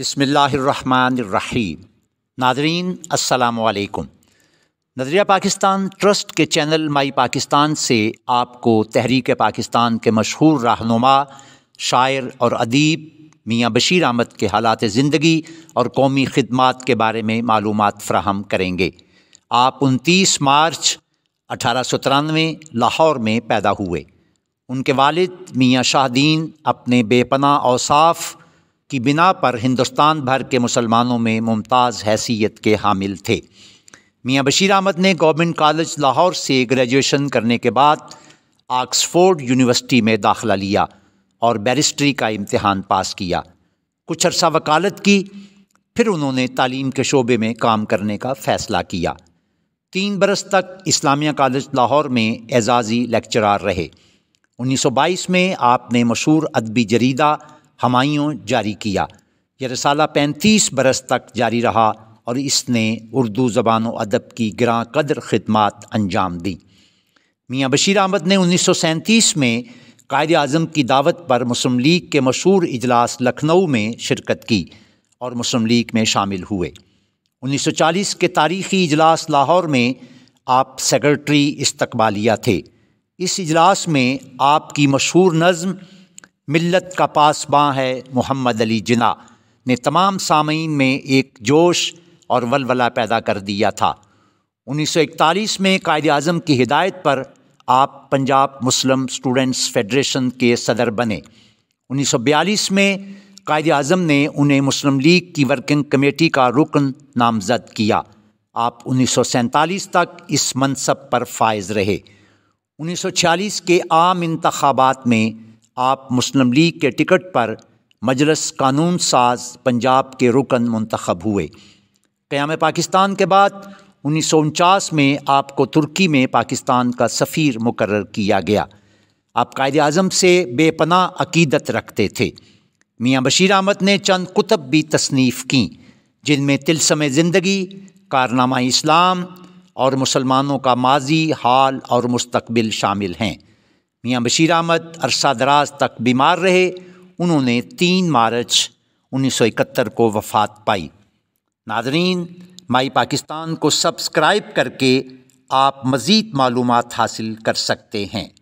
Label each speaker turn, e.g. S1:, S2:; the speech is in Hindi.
S1: बसमीम नादरीन असलकम नजरिया पाकिस्तान ट्रस्ट के चैनल माई पाकिस्तान से आपको तहरीक पाकिस्तान के मशहूर रहनुमा शायर और अदीब मियाँ बशीर अहमद के हालात ज़िंदगी और कौमी ख़दमात के बारे में मालूम फ्राहम करेंगे आप उनतीस मार्च अठारह सौ तिरानवे लाहौर में पैदा हुए उनके वालिद मियाँ शाहदीन अपने बेपना औसाफ़ की बिना पर हिंदुस्तान भर के मुसलमानों में मुमताज़ हैसियत के हामिल थे मियाँ बशीर अहमद ने गवर्नमेंट कॉलेज लाहौर से ग्रेजुएशन करने के बाद ऑक्सफोर्ड यूनिवर्सिटी में दाखिला लिया और बैरिस्ट्री का इम्तहान पास किया कुछ अरसा वकालत की फिर उन्होंने तालीम के शोबे में काम करने का फ़ैसला किया तीन बरस तक इस्लामिया कॉलेज लाहौर में एजाजी लेक्चरार रहे 1922 में आपने मशहूर अदबी जरीदा हमायों जारी किया यह रसाला पैंतीस बरस तक जारी रहा और इसने उर्दू ज़बान अदब की ग्रां कदर खदमात अंजाम दी मियाँ बशीर अहमद ने उन्नीस सौ सैंतीस में कायद अजम की दावत पर मुस्लिम लीग के मशहूर इजलास लखनऊ में शिरकत की और मुस्लिम लीग में शामिल हुए 1940 के तारीखी इजलास लाहौर में आप सेक्रेटरी इस्तबालिया थे इस इजलास में आपकी मशहूर नज़म मिल्लत का पासबाँ है मोहम्मद अली जिना ने तमाम सामीन में एक जोश और वलवला पैदा कर दिया था 1941 में कायद अजम की हिदायत पर आप पंजाब मुस्लिम स्टूडेंट्स फेडरेशन के सदर बने 1942 में कायद अजम ने उन्हें मुस्लिम लीग की वर्किंग कमेटी का रुकन नामजद किया आप उन्नीस तक इस मनसब पर फायज रहे 1946 के आम इंतबात में आप मुस्लिम लीग के टिकट पर मजलस कानून साज पंजाब के रुकन मंतखब हुए क़्याम पाकिस्तान के बाद उन्नीस में आपको तुर्की में पाकिस्तान का सफ़ीर मुकर किया गया आप कायद अजम से बेपना अकीदत रखते थे मियाँ बशीर अहमद ने चंद कुतब भी तसनीफ़ की जिनमें तिलसम ज़िंदगी कारनामा इस्लाम और मुसलमानों का माजी हाल और मुस्तबिल शामिल हैं मियाँ बशीर अहमद अरसा दराज तक बीमार रहे उन्होंने तीन मार्च 1971 को वफात पाई नाजरीन माई पाकिस्तान को सब्सक्राइब करके आप मज़ीद मालूम हासिल कर सकते हैं